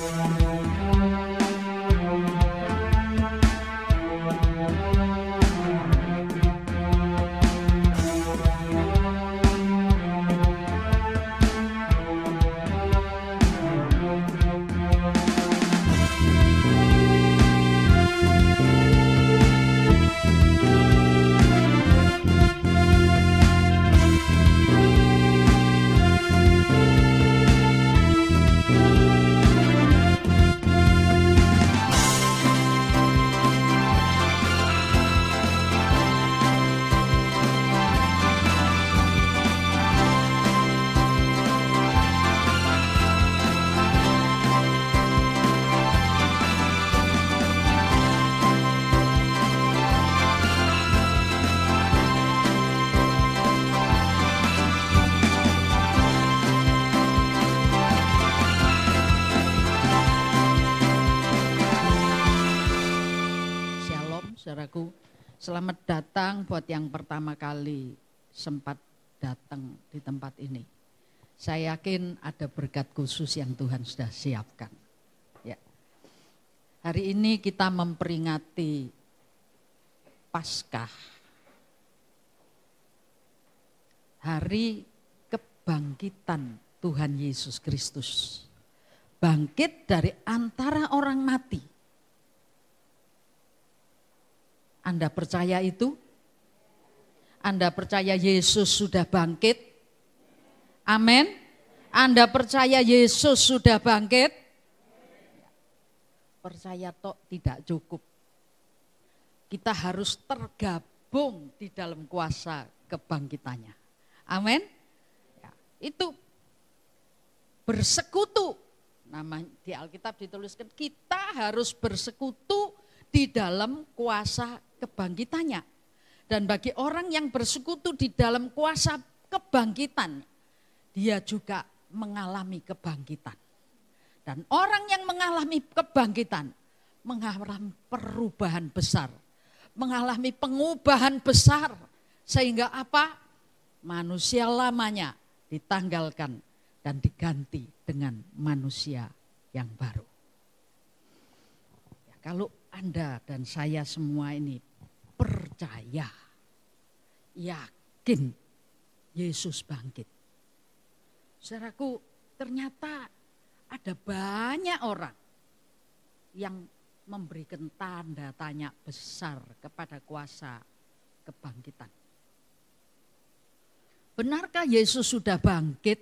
Thank you. datang buat yang pertama kali sempat datang di tempat ini. Saya yakin ada berkat khusus yang Tuhan sudah siapkan. Ya. Hari ini kita memperingati Paskah. Hari kebangkitan Tuhan Yesus Kristus. Bangkit dari antara orang mati. Anda percaya itu? Anda percaya Yesus sudah bangkit? Amin. Anda percaya Yesus sudah bangkit? Percaya tok tidak cukup. Kita harus tergabung di dalam kuasa kebangkitannya. Amin. Ya, itu bersekutu. Nama di Alkitab dituliskan kita harus bersekutu di dalam kuasa kebangkitannya. Dan bagi orang yang bersekutu di dalam kuasa kebangkitan, dia juga mengalami kebangkitan. Dan orang yang mengalami kebangkitan, mengalami perubahan besar. Mengalami pengubahan besar. Sehingga apa? Manusia lamanya ditanggalkan dan diganti dengan manusia yang baru. Ya, kalau Anda dan saya semua ini percaya, yakin Yesus bangkit. Saudaraku, ternyata ada banyak orang yang memberikan tanda tanya besar kepada kuasa kebangkitan. Benarkah Yesus sudah bangkit?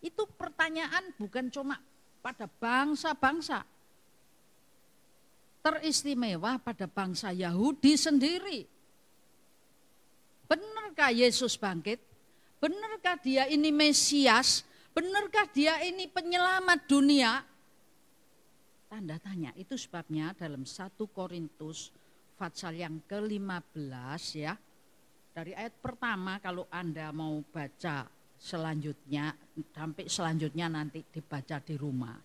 Itu pertanyaan bukan cuma pada bangsa-bangsa, teristimewa pada bangsa Yahudi sendiri. Benarkah Yesus bangkit? Benarkah dia ini Mesias? Benarkah dia ini penyelamat dunia? Tanda tanya, itu sebabnya dalam 1 Korintus Fatsal yang ke-15 ya, dari ayat pertama kalau Anda mau baca selanjutnya, sampai selanjutnya nanti dibaca di rumah.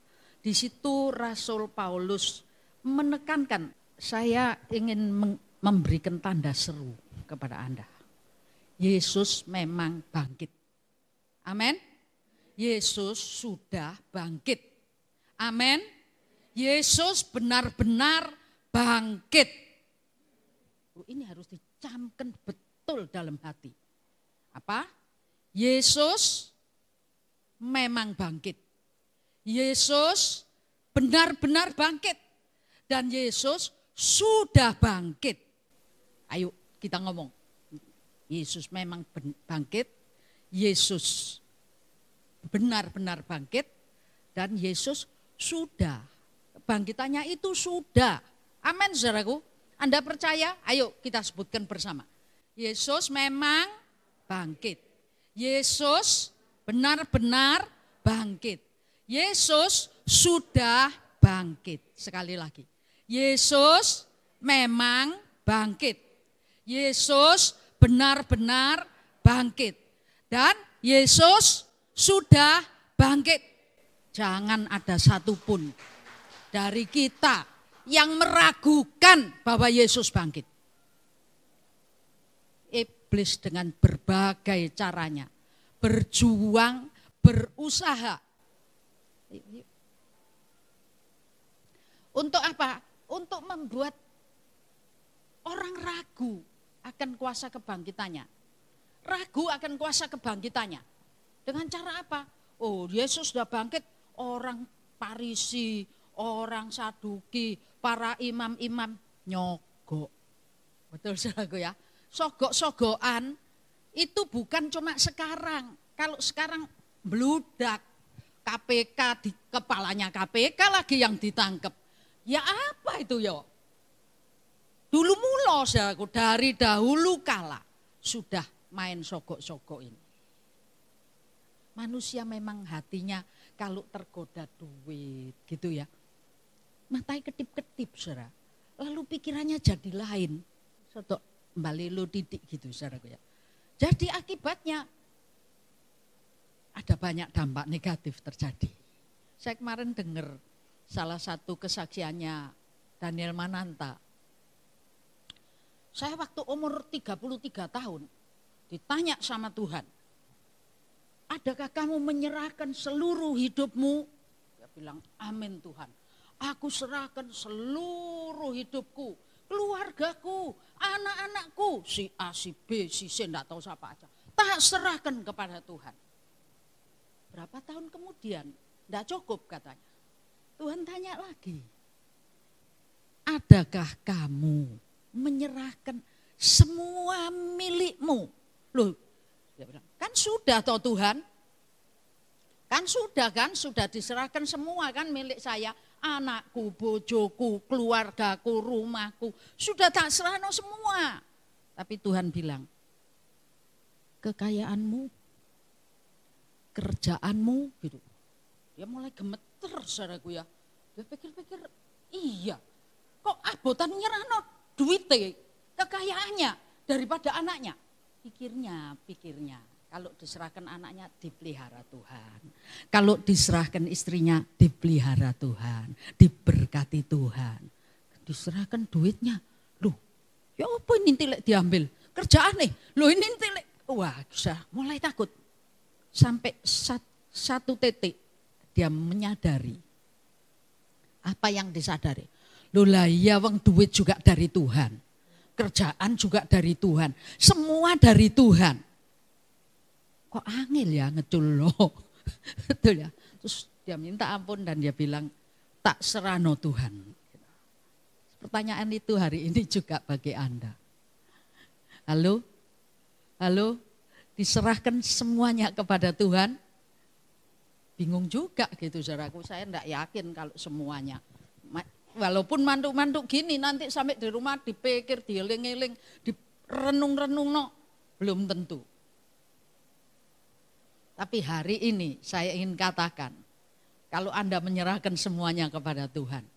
Di situ Rasul Paulus menekankan, saya ingin memberikan tanda seru kepada Anda. Yesus memang bangkit. Amin. Yesus sudah bangkit. Amin. Yesus benar-benar bangkit. Ini harus dicamkan betul dalam hati. Apa? Yesus memang bangkit. Yesus benar-benar bangkit dan Yesus sudah bangkit. Ayo kita ngomong. Yesus memang bangkit. Yesus benar-benar bangkit dan Yesus sudah. Bangkitannya itu sudah. Amin saudaraku. Anda percaya? Ayo kita sebutkan bersama. Yesus memang bangkit. Yesus benar-benar bangkit. Yesus sudah bangkit. Sekali lagi. Yesus memang bangkit. Yesus benar-benar bangkit. Dan Yesus sudah bangkit. Jangan ada satupun dari kita yang meragukan bahwa Yesus bangkit. Iblis dengan berbagai caranya berjuang, berusaha. Untuk apa? untuk membuat orang ragu akan kuasa kebangkitannya. Ragu akan kuasa kebangkitannya. Dengan cara apa? Oh, Yesus sudah bangkit, orang Parisi, orang Saduki, para imam-imam nyogok. Betul saudaraku ya. Sogok-sogokan itu bukan cuma sekarang. Kalau sekarang bludak, KPK di kepalanya KPK lagi yang ditangkap. Ya apa itu ya? Dulu mula saudaraku dari dahulu kala sudah main sogok-sogok ini. Manusia memang hatinya kalau tergoda duit gitu ya. Matai ketip-ketip saudara. Lalu pikirannya jadi lain. Soto balik lo didik gitu saudaraku ya. Jadi akibatnya ada banyak dampak negatif terjadi. Saya kemarin dengar salah satu kesaksiannya Daniel Mananta. Saya waktu umur 33 tahun ditanya sama Tuhan, adakah kamu menyerahkan seluruh hidupmu? Dia bilang, amin Tuhan. Aku serahkan seluruh hidupku, keluargaku, anak-anakku, si A, si B, si C, enggak tahu siapa aja. Tak serahkan kepada Tuhan. Berapa tahun kemudian, tidak cukup katanya. Tuhan tanya lagi, adakah kamu menyerahkan semua milikmu? Loh, kan sudah toh Tuhan, kan sudah kan, sudah diserahkan semua kan milik saya, anakku, bojoku, keluargaku, rumahku, sudah tak serah no semua. Tapi Tuhan bilang, kekayaanmu, kerjaanmu, gitu. Dia ya mulai gemet, pinter saudaraku ya. Dia pikir-pikir, iya. Kok abotan nyerano duitnya, kekayaannya daripada anaknya. Pikirnya, pikirnya. Kalau diserahkan anaknya dipelihara Tuhan. Kalau diserahkan istrinya dipelihara Tuhan. Diberkati Tuhan. Diserahkan duitnya. Loh, ya apa ini tilek diambil? Kerjaan nih. Loh ini tilek. Wah, bisa mulai takut. Sampai satu titik dia menyadari apa yang disadari. Lola ya wong duit juga dari Tuhan. Kerjaan juga dari Tuhan. Semua dari Tuhan. Kok angin ya ngecul lo. Betul ya. Terus dia minta ampun dan dia bilang tak serano Tuhan. Pertanyaan itu hari ini juga bagi Anda. Halo? Halo? Diserahkan semuanya kepada Tuhan? bingung juga gitu saudaraku. Saya enggak yakin kalau semuanya. Walaupun mantu-mantu gini nanti sampai di rumah dipikir, dieling-eling, direnung-renung no, belum tentu. Tapi hari ini saya ingin katakan, kalau Anda menyerahkan semuanya kepada Tuhan,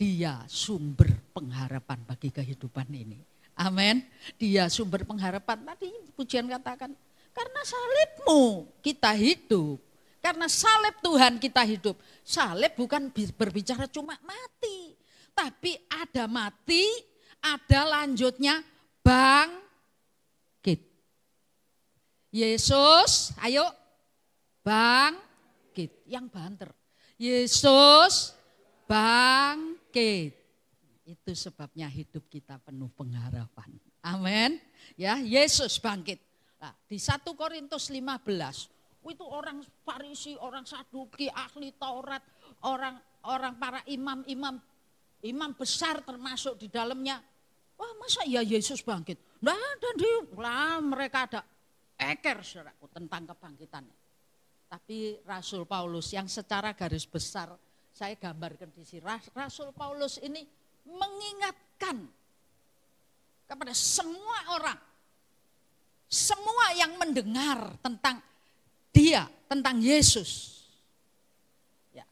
Dia sumber pengharapan bagi kehidupan ini. Amin. Dia sumber pengharapan. Tadi pujian katakan, karena salibmu kita hidup. Karena salib Tuhan kita hidup. Salib bukan berbicara cuma mati. Tapi ada mati, ada lanjutnya bangkit. Yesus, ayo bangkit. Yang banter. Yesus bangkit. Itu sebabnya hidup kita penuh pengharapan. Amin. Ya, Yesus bangkit. Nah, di 1 Korintus 15 itu orang Farisi, orang Saduki, ahli Taurat, orang orang para imam-imam imam besar termasuk di dalamnya. Wah masa ya Yesus bangkit? Nah dan dia, lah mereka ada eker saudaraku tentang kebangkitannya. Tapi Rasul Paulus yang secara garis besar saya gambarkan di sini. Rasul Paulus ini mengingatkan kepada semua orang, semua yang mendengar tentang dia, tentang Yesus. Ya,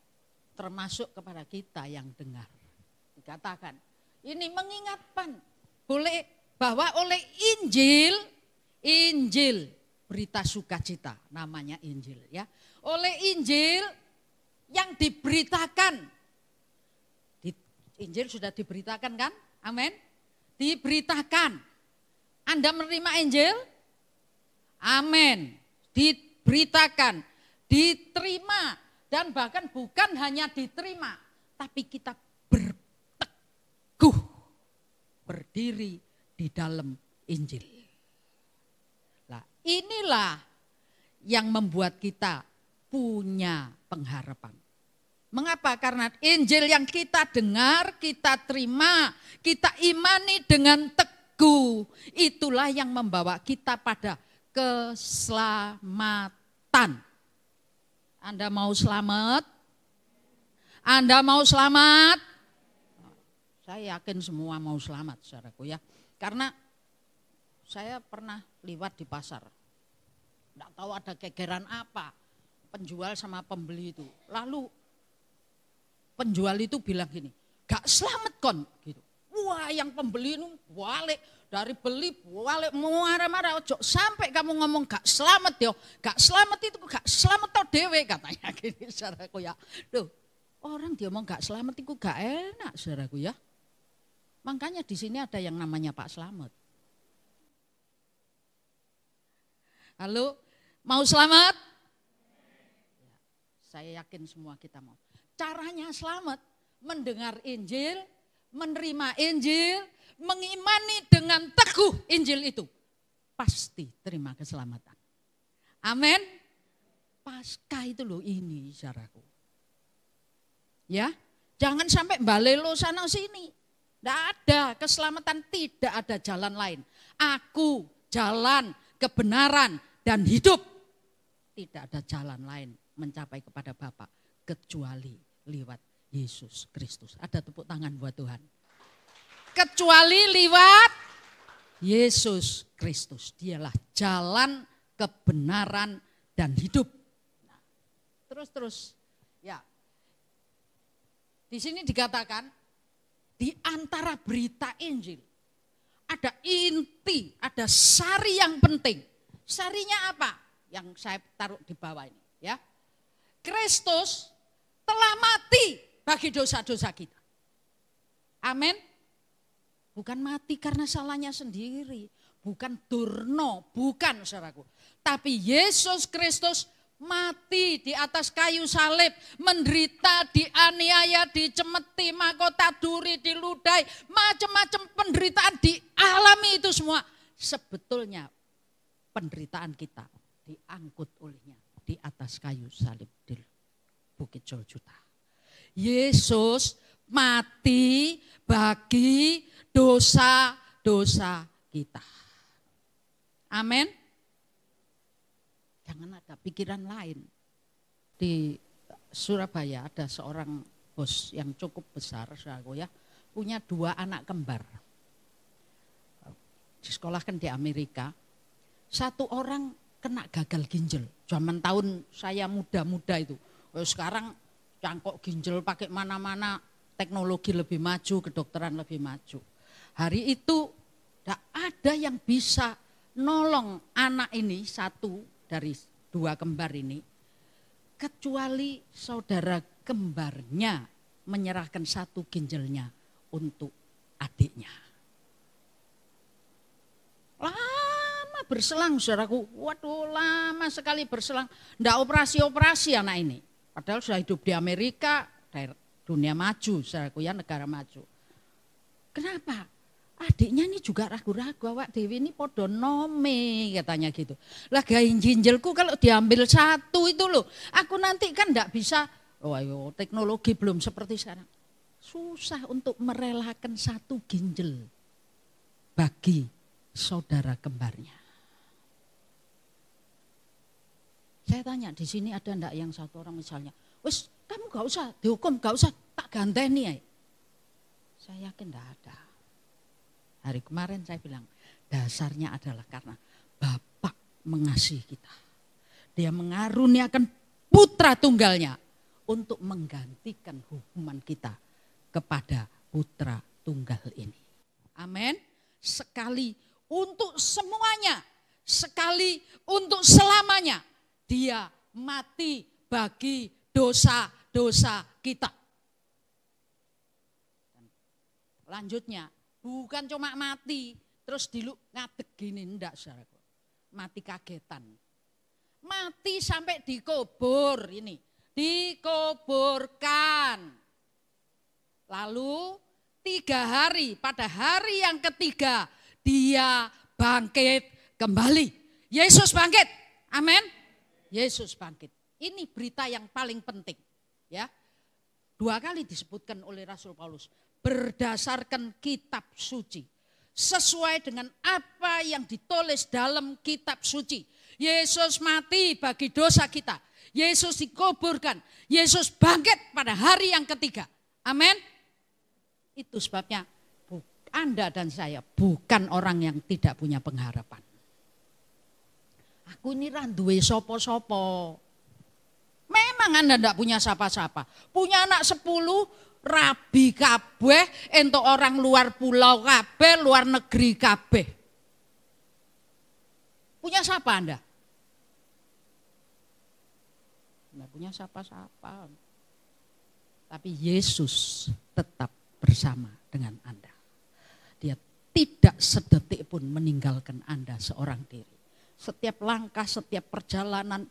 termasuk kepada kita yang dengar. Dikatakan, ini mengingatkan boleh bahwa oleh Injil, Injil berita sukacita namanya Injil ya. Oleh Injil yang diberitakan Injil sudah diberitakan kan? Amin. Diberitakan. Anda menerima Injil? Amin. Di diberitakan, diterima, dan bahkan bukan hanya diterima, tapi kita berteguh berdiri di dalam Injil. Nah, inilah yang membuat kita punya pengharapan. Mengapa? Karena Injil yang kita dengar, kita terima, kita imani dengan teguh. Itulah yang membawa kita pada keselamatan. Anda mau selamat? Anda mau selamat? Saya yakin semua mau selamat, saudaraku ya. Karena saya pernah lewat di pasar. Tidak tahu ada kegeran apa penjual sama pembeli itu. Lalu penjual itu bilang gini, gak selamat kon gitu. Wah yang pembeli ini balik dari beli walik marah-marah ojo sampai kamu ngomong gak selamat yo gak selamat itu gak selamat tau dewe katanya gini saudaraku ya loh orang dia mau gak selamat itu gak enak saudaraku ya makanya di sini ada yang namanya Pak Selamat halo mau selamat ya, saya yakin semua kita mau caranya selamat mendengar Injil menerima Injil, mengimani dengan teguh Injil itu, pasti terima keselamatan. Amin. Pasca itu loh ini saraku, Ya, jangan sampai balelo sana sini. Tidak ada keselamatan, tidak ada jalan lain. Aku jalan kebenaran dan hidup. Tidak ada jalan lain mencapai kepada Bapak kecuali lewat Yesus Kristus. Ada tepuk tangan buat Tuhan. Kecuali lewat Yesus Kristus. Dialah jalan kebenaran dan hidup. Terus-terus. Nah, ya. Di sini dikatakan di antara berita Injil ada inti, ada sari yang penting. Sarinya apa? Yang saya taruh di bawah ini, ya. Kristus telah mati bagi dosa-dosa kita. Amin. Bukan mati karena salahnya sendiri, bukan durno, bukan saudaraku. Tapi Yesus Kristus mati di atas kayu salib, menderita, dianiaya, dicemeti, mahkota duri, diludai, macam-macam penderitaan dialami itu semua. Sebetulnya penderitaan kita diangkut olehnya di atas kayu salib di Bukit Joljuta. Yesus mati bagi dosa-dosa kita. Amin. Jangan ada pikiran lain. Di Surabaya ada seorang bos yang cukup besar, saya ya, punya dua anak kembar. Di Disekolahkan di Amerika, satu orang kena gagal ginjal. Zaman tahun saya muda-muda itu. Sekarang cangkok ginjal pakai mana-mana teknologi lebih maju, kedokteran lebih maju. Hari itu tidak ada yang bisa nolong anak ini satu dari dua kembar ini kecuali saudara kembarnya menyerahkan satu ginjalnya untuk adiknya. Lama berselang saudaraku, waduh lama sekali berselang, tidak operasi-operasi anak ini. Padahal sudah hidup di Amerika, dunia maju, saya ya negara maju. Kenapa? Adiknya ini juga ragu-ragu, awak Dewi ini podo katanya gitu. Lah gain ginjalku kalau diambil satu itu loh, aku nanti kan enggak bisa, oh ayo teknologi belum seperti sekarang. Susah untuk merelakan satu ginjal bagi saudara kembarnya. Saya tanya, di sini ada ndak yang satu orang misalnya, wes kamu gak usah dihukum, gak usah tak ganteni ya. Saya yakin ndak ada. Hari kemarin saya bilang, dasarnya adalah karena Bapak mengasihi kita. Dia mengaruniakan putra tunggalnya untuk menggantikan hukuman kita kepada putra tunggal ini. Amin. Sekali untuk semuanya, sekali untuk selamanya dia mati bagi dosa-dosa kita. Lanjutnya, bukan cuma mati, terus diluk ngadek gini, enggak saudaraku. Mati kagetan. Mati sampai dikubur ini, dikuburkan. Lalu tiga hari, pada hari yang ketiga dia bangkit kembali. Yesus bangkit, amin. Yesus bangkit. Ini berita yang paling penting. Ya, dua kali disebutkan oleh Rasul Paulus berdasarkan kitab suci sesuai dengan apa yang ditulis dalam kitab suci. Yesus mati bagi dosa kita. Yesus dikuburkan. Yesus bangkit pada hari yang ketiga. Amin. Itu sebabnya Anda dan saya bukan orang yang tidak punya pengharapan. Aku ini randuwe sopo-sopo. Memang Anda tidak punya siapa-siapa. Punya anak sepuluh, rabi kabeh, entuk orang luar pulau kabeh, luar negeri kabeh. Punya siapa Anda? Tidak punya siapa-siapa. Tapi Yesus tetap bersama dengan Anda. Dia tidak sedetik pun meninggalkan Anda seorang diri setiap langkah, setiap perjalanan.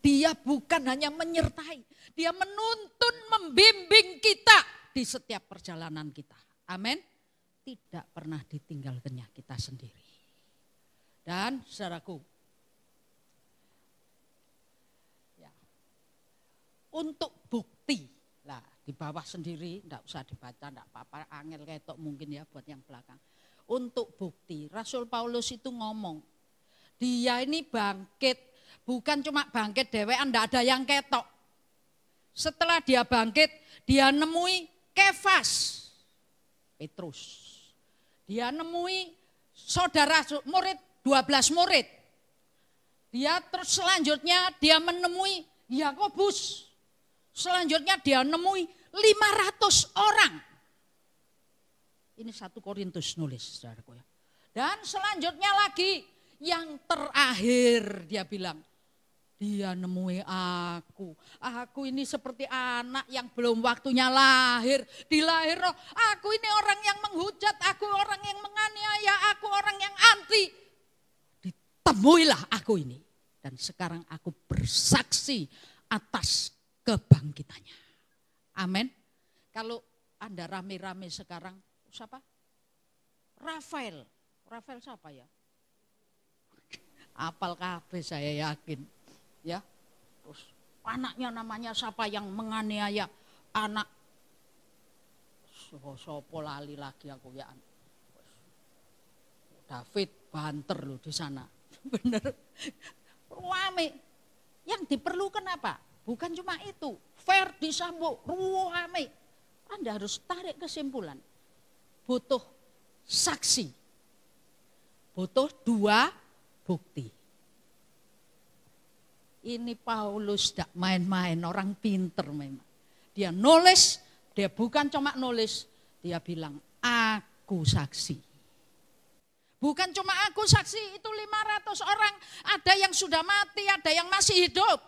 Dia bukan hanya menyertai, dia menuntun, membimbing kita di setiap perjalanan kita. Amin. Tidak pernah ditinggal ditinggalkannya kita sendiri. Dan saudaraku, ya, untuk bukti, lah di bawah sendiri, tidak usah dibaca, tidak apa-apa, angel ketok mungkin ya buat yang belakang. Untuk bukti, Rasul Paulus itu ngomong, dia ini bangkit, bukan cuma bangkit dewean, ndak ada yang ketok. Setelah dia bangkit, dia nemui Kefas, Petrus. Dia nemui saudara murid, 12 murid. Dia terus selanjutnya dia menemui Yakobus. Selanjutnya dia nemui 500 orang. Ini satu Korintus nulis saudaraku ya. Dan selanjutnya lagi yang terakhir dia bilang. Dia nemui aku. Aku ini seperti anak yang belum waktunya lahir. Dilahir, roh aku ini orang yang menghujat, aku orang yang menganiaya, aku orang yang anti. Ditemuilah aku ini. Dan sekarang aku bersaksi atas kebangkitannya. Amin. Kalau Anda rame-rame sekarang, siapa? Rafael. Rafael siapa ya? apal kabeh saya yakin. Ya. Terus anaknya namanya siapa yang menganiaya anak sopo lali lagi aku ya. David banter loh di sana. Bener. Ruame. Yang diperlukan apa? Bukan cuma itu. Ferdi Sambo, ruame. Anda harus tarik kesimpulan. Butuh saksi. Butuh dua bukti. Ini Paulus tidak main-main, orang pinter memang. Dia nulis, dia bukan cuma nulis, dia bilang, aku saksi. Bukan cuma aku saksi, itu 500 orang, ada yang sudah mati, ada yang masih hidup.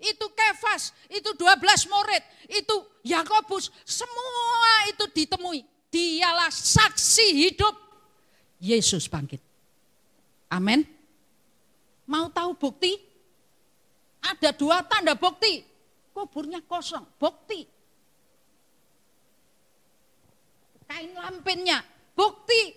Itu Kefas, itu 12 murid, itu Yakobus, semua itu ditemui. Dialah saksi hidup Yesus bangkit. Amin. Mau tahu bukti? Ada dua tanda bukti. Kuburnya kosong, bukti. Kain lampinnya, bukti.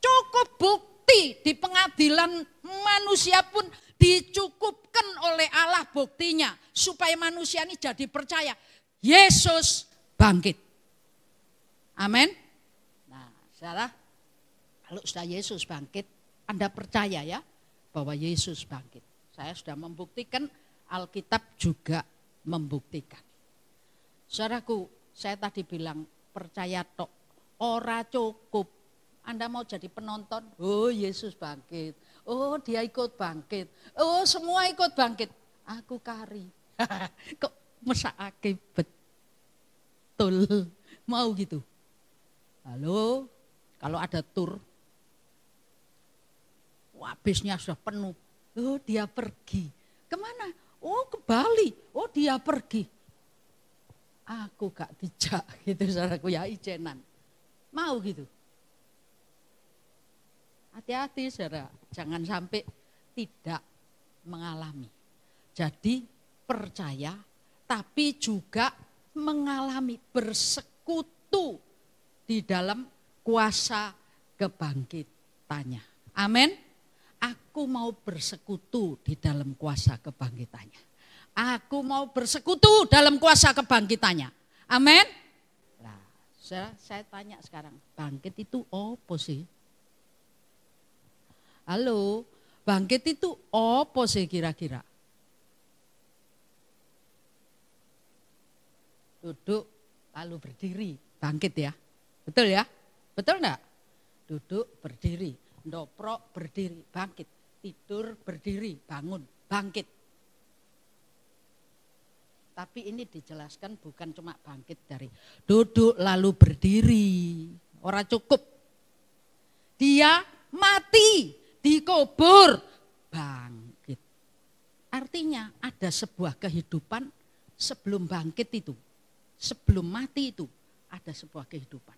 Cukup bukti di pengadilan manusia pun dicukupkan oleh Allah buktinya. Supaya manusia ini jadi percaya. Yesus bangkit. Amin. Nah, saudara, kalau sudah Yesus bangkit, Anda percaya ya, bahwa Yesus bangkit. Saya sudah membuktikan, Alkitab juga membuktikan. Saudaraku, saya tadi bilang percaya tok, ora cukup. Anda mau jadi penonton, oh Yesus bangkit, oh dia ikut bangkit, oh semua ikut bangkit. Aku kari, kok masa akibat betul mau gitu. Halo, kalau ada tur habisnya sudah penuh. Oh dia pergi. Kemana? Oh ke Bali. Oh dia pergi. Aku gak dijak gitu saudaraku ya ijenan. Mau gitu. Hati-hati saudara, jangan sampai tidak mengalami. Jadi percaya tapi juga mengalami bersekutu di dalam kuasa kebangkitannya. Amin. Aku mau bersekutu di dalam kuasa kebangkitannya. Aku mau bersekutu dalam kuasa kebangkitannya. Amin. Nah, saya, saya tanya sekarang, bangkit itu apa sih? Halo, bangkit itu apa sih kira-kira? Duduk lalu berdiri, bangkit ya. Betul ya? Betul enggak? Duduk, berdiri doprok, berdiri, bangkit. Tidur, berdiri, bangun, bangkit. Tapi ini dijelaskan bukan cuma bangkit dari duduk lalu berdiri. Orang cukup. Dia mati, dikubur, bangkit. Artinya ada sebuah kehidupan sebelum bangkit itu. Sebelum mati itu ada sebuah kehidupan.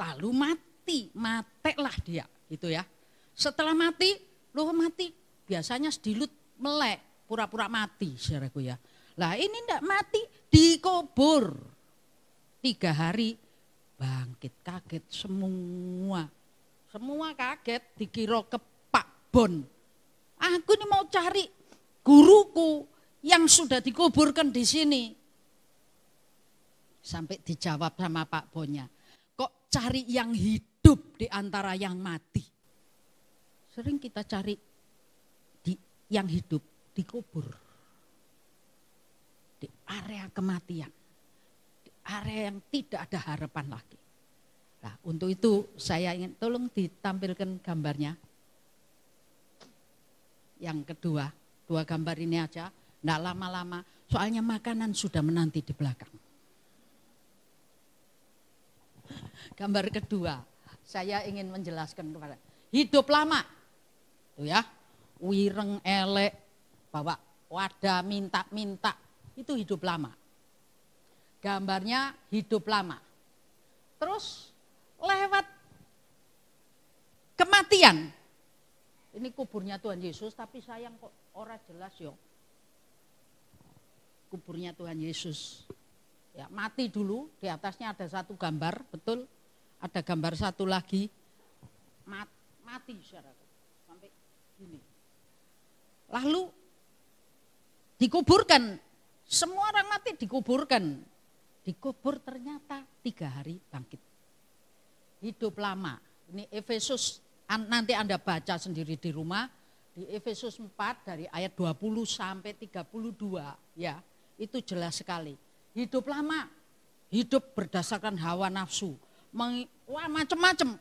Lalu mati, matelah dia itu ya. Setelah mati, loh mati, biasanya sedilut melek, pura-pura mati, saudaraku ya. Lah ini ndak mati, dikubur. Tiga hari bangkit kaget semua. Semua kaget dikira Pak bon. Aku ini mau cari guruku yang sudah dikuburkan di sini. Sampai dijawab sama Pak Bonnya Kok cari yang hidup? hidup di antara yang mati. Sering kita cari di yang hidup di kubur di area kematian, di area yang tidak ada harapan lagi. Nah, untuk itu saya ingin tolong ditampilkan gambarnya. Yang kedua, dua gambar ini aja, tidak lama-lama, soalnya makanan sudah menanti di belakang. Gambar kedua, saya ingin menjelaskan kepada hidup lama tuh ya wireng elek bawa wadah minta-minta itu hidup lama gambarnya hidup lama terus lewat kematian ini kuburnya Tuhan Yesus tapi sayang kok ora jelas yo kuburnya Tuhan Yesus ya mati dulu di atasnya ada satu gambar betul ada gambar satu lagi mat, mati saudaraku sampai gini. Lalu dikuburkan, semua orang mati dikuburkan. Dikubur ternyata tiga hari bangkit. Hidup lama. Ini Efesus nanti Anda baca sendiri di rumah di Efesus 4 dari ayat 20 sampai 32 ya. Itu jelas sekali. Hidup lama, hidup berdasarkan hawa nafsu wah macam-macam.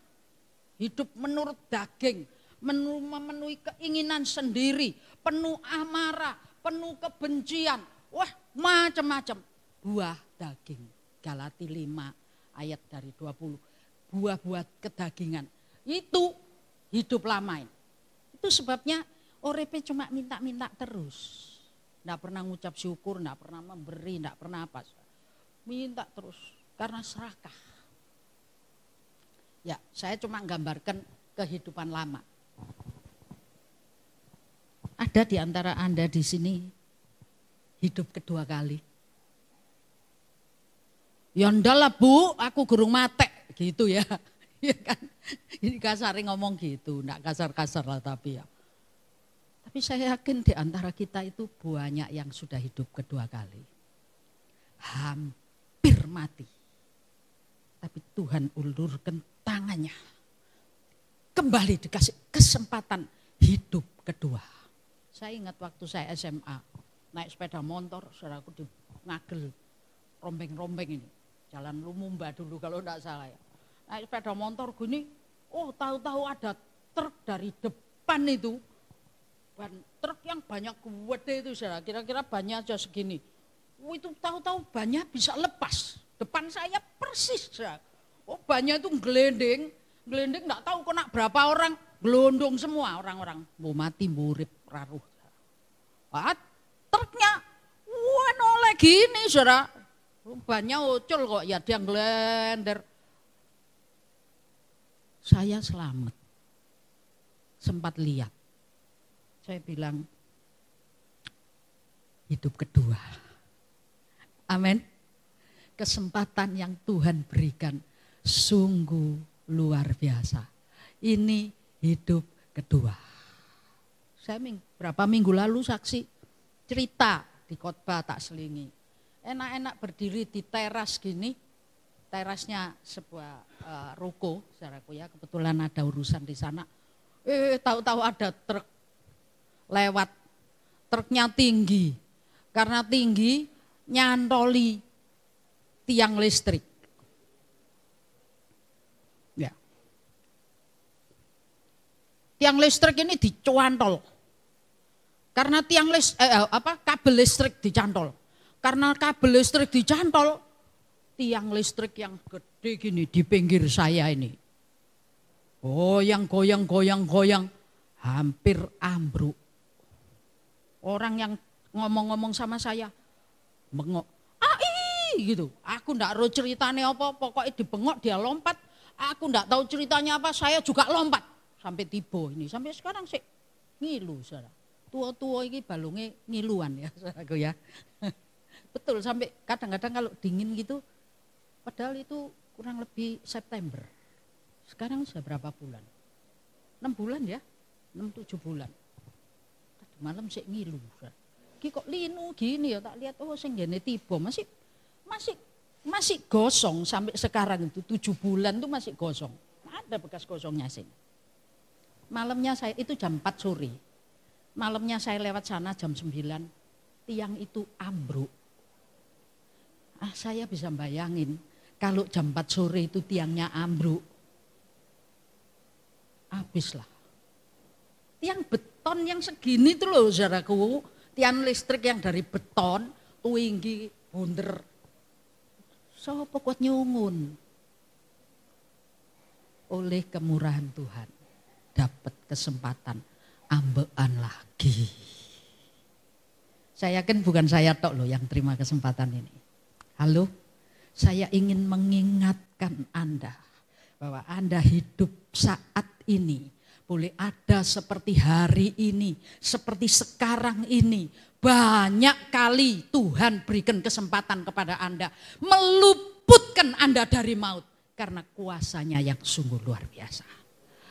Hidup menurut daging, memenuhi keinginan sendiri, penuh amarah, penuh kebencian. Wah, macam-macam. Buah daging. Galati 5 ayat dari 20. Buah-buah kedagingan. Itu hidup lamain. Itu sebabnya Orepe cuma minta-minta terus. Tidak pernah ngucap syukur, tidak pernah memberi, tidak pernah apa. Minta terus karena serakah Ya, saya cuma gambarkan kehidupan lama. Ada di antara Anda di sini hidup kedua kali. Yondala ya bu, aku gerung mate gitu ya. Ya kan, ini kasar ngomong gitu, enggak kasar-kasar lah tapi ya. Tapi saya yakin di antara kita itu banyak yang sudah hidup kedua kali. Hampir mati Tuhan ulurkan tangannya. Kembali dikasih kesempatan hidup kedua. Saya ingat waktu saya SMA, naik sepeda motor, aku di ngagel, rombeng-rombeng ini. Jalan Lumumba dulu kalau enggak salah ya. Naik sepeda motor gini, oh tahu-tahu ada truk dari depan itu. Ban, truk yang banyak gede itu saudara, kira-kira banyak aja segini. Oh, itu tahu-tahu banyak bisa lepas. Depan saya persis saudara Oh banyak itu gelending, gelending nggak tahu kena berapa orang, gelondong semua orang-orang. Mau mati murid raruh. Wah, truknya, wah noleh gini saudara. Oh, banyak ucul kok ya dia gelender. Saya selamat. Sempat lihat. Saya bilang, hidup kedua. Amin. Kesempatan yang Tuhan berikan sungguh luar biasa. Ini hidup kedua. Saya ming, berapa minggu lalu saksi cerita di khotbah tak selingi. Enak-enak berdiri di teras gini, terasnya sebuah uh, ruko, saudaraku ya, kebetulan ada urusan di sana. Eh, tahu-tahu ada truk lewat, truknya tinggi, karena tinggi nyantoli tiang listrik. tiang listrik ini dicuantol. Karena tiang list, eh, eh, apa kabel listrik dicantol. Karena kabel listrik dicantol, tiang listrik yang gede gini di pinggir saya ini. Goyang, goyang, goyang, goyang. Hampir ambruk. Orang yang ngomong-ngomong sama saya, bengok. Ai, ah, gitu. Aku ndak ro ceritane apa, pokoknya dibengok dia lompat. Aku ndak tahu ceritanya apa, saya juga lompat sampai tiba ini sampai sekarang sih ngilu saudara tua-tua ini balungnya ngiluan ya saudaraku ya betul sampai kadang-kadang kalau dingin gitu padahal itu kurang lebih September sekarang sudah berapa bulan enam bulan ya enam tujuh bulan tadi malam sih ngilu ki kok linu gini ya tak lihat oh saya tiba masih masih masih gosong sampai sekarang itu tujuh bulan tuh masih gosong ada bekas kosongnya sini Malamnya saya itu jam 4 sore. Malamnya saya lewat sana jam 9. Tiang itu ambruk. Ah, saya bisa bayangin kalau jam 4 sore itu tiangnya ambruk. Habislah. Tiang beton yang segini tuh loh saudaraku. Tiang listrik yang dari beton, tinggi bunder. so kuat nyungun oleh kemurahan Tuhan dapat kesempatan ambean lagi. Saya yakin bukan saya tok loh yang terima kesempatan ini. Halo, saya ingin mengingatkan Anda bahwa Anda hidup saat ini boleh ada seperti hari ini, seperti sekarang ini. Banyak kali Tuhan berikan kesempatan kepada Anda meluputkan Anda dari maut karena kuasanya yang sungguh luar biasa.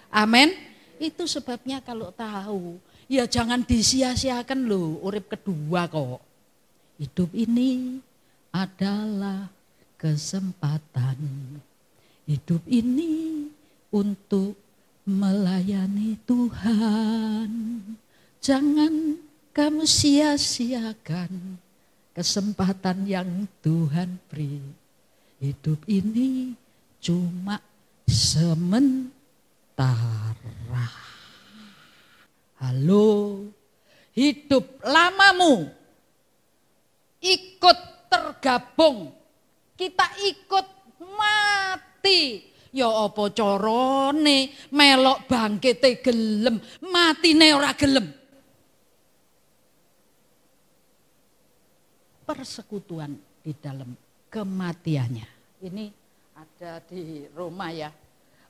Amin. Itu sebabnya kalau tahu, ya jangan disia-siakan loh urip kedua kok. Hidup ini adalah kesempatan. Hidup ini untuk melayani Tuhan. Jangan kamu sia-siakan kesempatan yang Tuhan beri. Hidup ini cuma sementara. Halo, hidup lamamu ikut tergabung. Kita ikut mati. Ya apa corone melok bangkete gelem, mati neora gelem. Persekutuan di dalam kematiannya. Ini ada di Roma ya.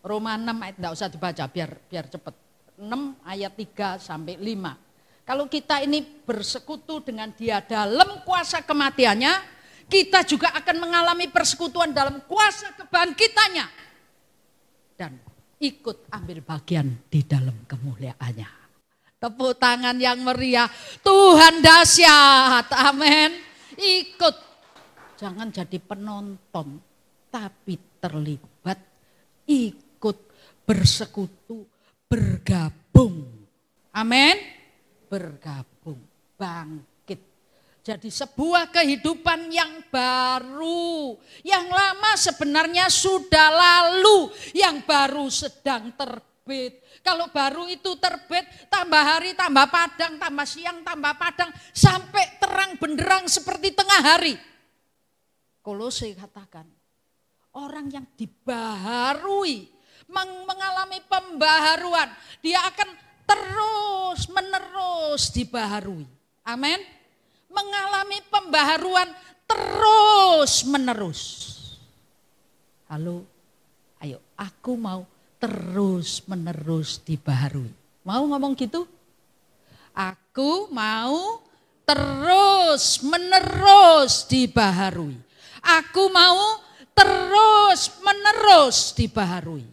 Roma 6 ayat enggak usah dibaca biar biar cepat. 6 ayat 3 sampai 5. Kalau kita ini bersekutu dengan dia dalam kuasa kematiannya, kita juga akan mengalami persekutuan dalam kuasa kebangkitannya. Dan ikut ambil bagian di dalam kemuliaannya. Tepuk tangan yang meriah. Tuhan dahsyat. Amin. Ikut. Jangan jadi penonton, tapi terlibat. Ikut bersekutu bergabung. Amin. Bergabung, bangkit. Jadi sebuah kehidupan yang baru, yang lama sebenarnya sudah lalu, yang baru sedang terbit. Kalau baru itu terbit, tambah hari, tambah padang, tambah siang, tambah padang, sampai terang benderang seperti tengah hari. Kolose katakan, orang yang dibaharui mengalami pembaharuan. Dia akan terus menerus dibaharui. Amin. Mengalami pembaharuan terus menerus. Halo, ayo aku mau terus menerus dibaharui. Mau ngomong gitu? Aku mau terus menerus dibaharui. Aku mau terus menerus dibaharui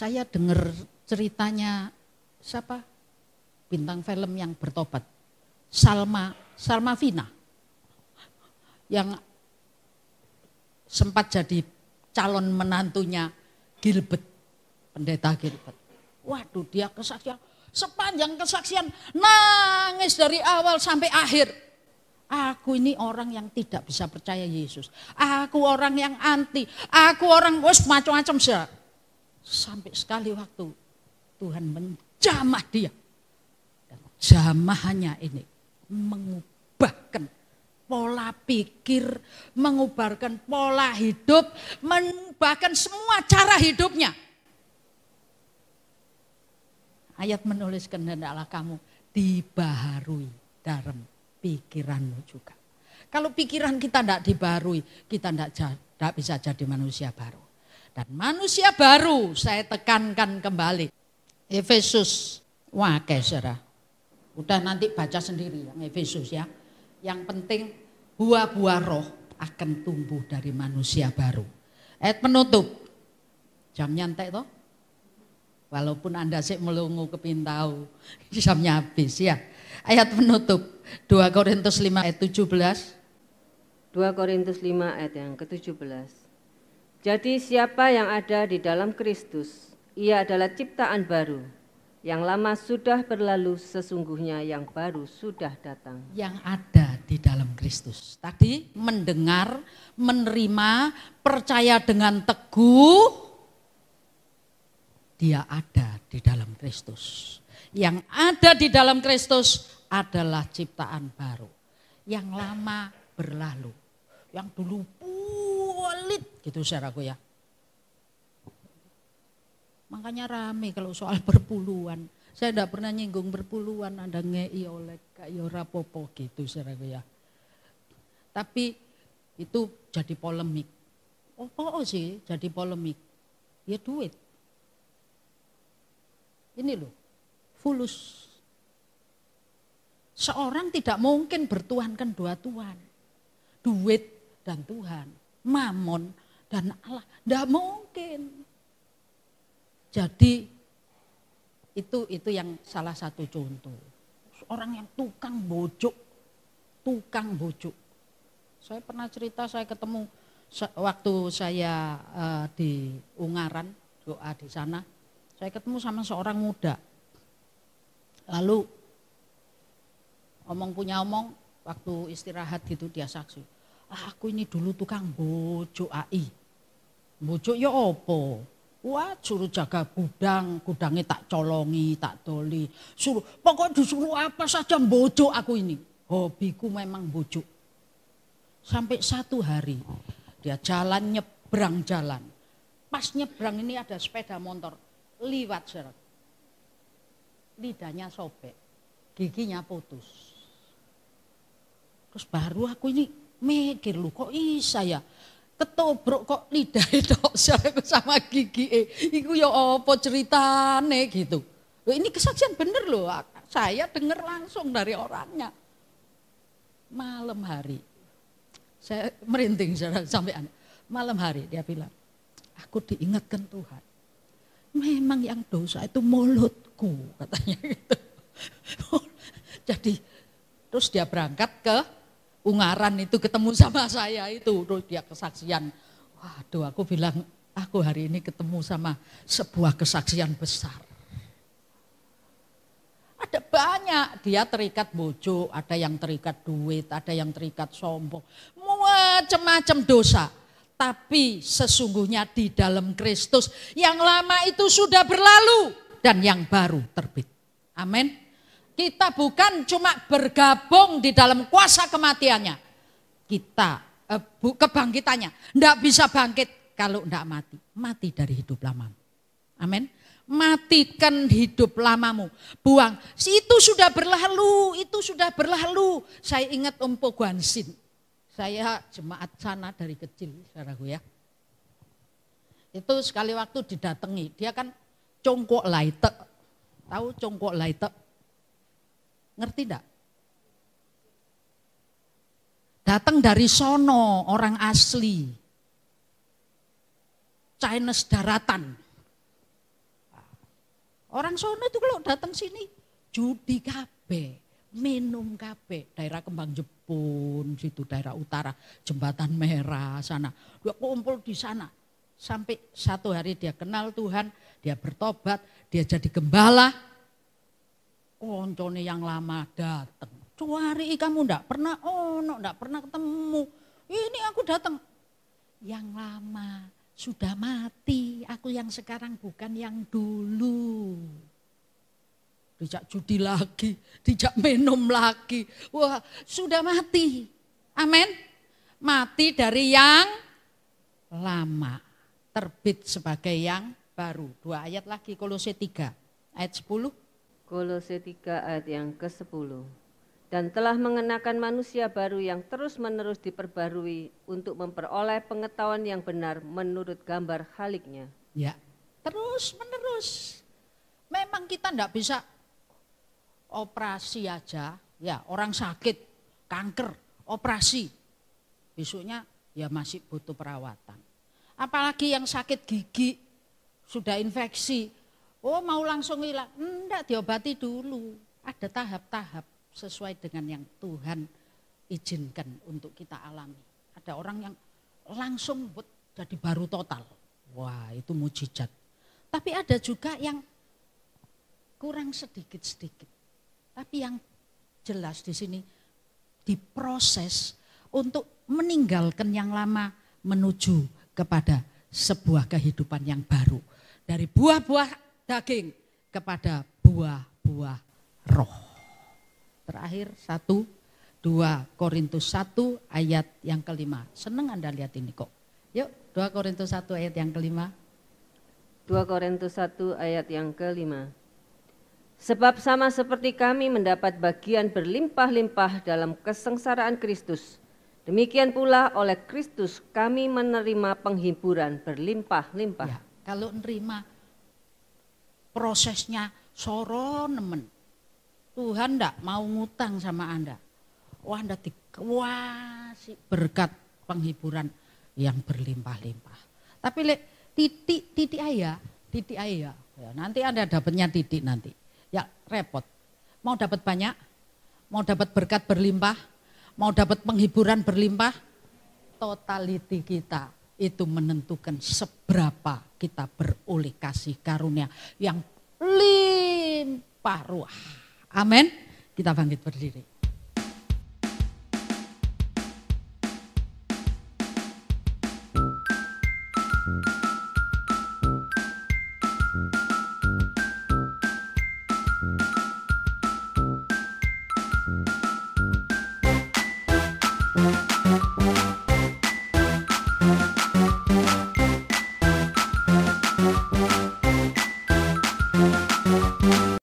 saya dengar ceritanya siapa? Bintang film yang bertobat. Salma, Salma Vina. Yang sempat jadi calon menantunya Gilbert, pendeta Gilbert. Waduh dia kesaksian, sepanjang kesaksian nangis dari awal sampai akhir. Aku ini orang yang tidak bisa percaya Yesus. Aku orang yang anti. Aku orang wes macam-macam Sampai sekali waktu Tuhan menjamah dia. Dan jamahannya ini mengubahkan pola pikir, mengubahkan pola hidup, mengubahkan semua cara hidupnya. Ayat menuliskan hendaklah kamu dibaharui dalam pikiranmu juga. Kalau pikiran kita tidak dibaharui, kita tidak bisa jadi manusia baru dan manusia baru saya tekankan kembali. Efesus, wah kesera. Ya, Udah nanti baca sendiri yang Efesus ya. Yang penting buah-buah roh akan tumbuh dari manusia baru. Ayat penutup. Jam nyantai toh. Walaupun Anda sih melungu kepintau, jamnya habis ya. Ayat penutup 2 Korintus 5 ayat 17. 2 Korintus 5 ayat yang ke-17. Jadi siapa yang ada di dalam Kristus, ia adalah ciptaan baru. Yang lama sudah berlalu, sesungguhnya yang baru sudah datang. Yang ada di dalam Kristus. Tadi mendengar, menerima, percaya dengan teguh, dia ada di dalam Kristus. Yang ada di dalam Kristus adalah ciptaan baru. Yang lama berlalu. Yang dulu sulit gitu saudaraku ya. Makanya rame kalau soal perpuluhan. Saya tidak pernah nyinggung berpuluhan ada ngei oleh Kak Yora Popo gitu saudaraku ya. Tapi itu jadi polemik. Oh, oh, oh sih jadi polemik. Ya duit. Ini loh, fulus. Seorang tidak mungkin bertuhankan dua Tuhan. Duit dan Tuhan mamon dan Allah. Tidak mungkin. Jadi itu itu yang salah satu contoh. Orang yang tukang bojok, tukang bojok. Saya pernah cerita saya ketemu waktu saya uh, di Ungaran doa di sana, saya ketemu sama seorang muda. Lalu omong punya omong waktu istirahat itu dia saksi Ah, aku ini dulu tukang bojo AI. Bojo ya opo? Wah suruh jaga gudang, gudangnya tak colongi, tak toli. Suruh, pokok disuruh apa saja bojo aku ini. Hobiku memang bojo. Sampai satu hari dia jalan nyebrang jalan. Pas nyebrang ini ada sepeda motor liwat seret. Lidahnya sobek, giginya putus. Terus baru aku ini mikir lu kok isa ya ketobrok kok lidah itu sama gigi eh itu ya apa ceritane gitu ini kesaksian bener loh saya dengar langsung dari orangnya malam hari saya merinting sampai anak malam hari dia bilang aku diingatkan Tuhan memang yang dosa itu mulutku katanya gitu jadi terus dia berangkat ke Ungaran itu ketemu sama saya itu terus dia kesaksian. Waduh aku bilang aku hari ini ketemu sama sebuah kesaksian besar. Ada banyak, dia terikat bojo, ada yang terikat duit, ada yang terikat sombong. Macam-macam dosa. Tapi sesungguhnya di dalam Kristus yang lama itu sudah berlalu dan yang baru terbit. Amin. Kita bukan cuma bergabung di dalam kuasa kematiannya. Kita eh, kebangkitannya. Tidak bisa bangkit kalau tidak mati. Mati dari hidup lamamu. Amin. Matikan hidup lamamu. Buang. Itu sudah berlalu. Itu sudah berlalu. Saya ingat Umpo Guansin. Saya jemaat sana dari kecil. Saudaraku ya. Itu sekali waktu didatangi. Dia kan congkok laite. Tahu congkok laite? Ngerti tidak. Datang dari sono orang asli. Chinese daratan. Orang sono itu kalau datang sini judi kabe, minum kabe. daerah Kembang Jepun, situ daerah utara, jembatan merah sana. Dia kumpul di sana. Sampai satu hari dia kenal Tuhan, dia bertobat, dia jadi gembala, koncone yang lama datang. Cuari kamu ndak pernah ono, no, ndak pernah ketemu. Ini aku datang. Yang lama sudah mati, aku yang sekarang bukan yang dulu. Dijak judi lagi, dijak minum lagi. Wah, sudah mati. Amin. Mati dari yang lama. Terbit sebagai yang baru. Dua ayat lagi, kolose tiga. Ayat sepuluh. Kolose 3 ayat yang ke-10. Dan telah mengenakan manusia baru yang terus-menerus diperbarui untuk memperoleh pengetahuan yang benar menurut gambar haliknya. Ya, terus-menerus. Memang kita tidak bisa operasi aja, ya orang sakit, kanker, operasi. Besoknya ya masih butuh perawatan. Apalagi yang sakit gigi, sudah infeksi, Oh mau langsung hilang? Enggak, diobati dulu. Ada tahap-tahap sesuai dengan yang Tuhan izinkan untuk kita alami. Ada orang yang langsung buat jadi baru total. Wah itu mujizat. Tapi ada juga yang kurang sedikit-sedikit. Tapi yang jelas di sini diproses untuk meninggalkan yang lama menuju kepada sebuah kehidupan yang baru. Dari buah-buah daging kepada buah-buah roh. Terakhir satu, dua Korintus satu ayat yang kelima. Seneng Anda lihat ini kok. Yuk, dua Korintus satu ayat yang kelima. dua Korintus satu ayat yang kelima. Sebab sama seperti kami mendapat bagian berlimpah-limpah dalam kesengsaraan Kristus, demikian pula oleh Kristus kami menerima penghiburan berlimpah-limpah. Ya, kalau nerima prosesnya soro nemen. Tuhan ndak mau ngutang sama Anda. Wah, oh, Anda dikuasi berkat penghiburan yang berlimpah-limpah. Tapi lek titik titik ayah, titik ayah. Ya, nanti Anda dapatnya titik nanti. Ya repot. Mau dapat banyak? Mau dapat berkat berlimpah? Mau dapat penghiburan berlimpah? Totaliti kita itu menentukan seberapa kita beroleh kasih karunia yang limpah ruah. Amin. Kita bangkit berdiri.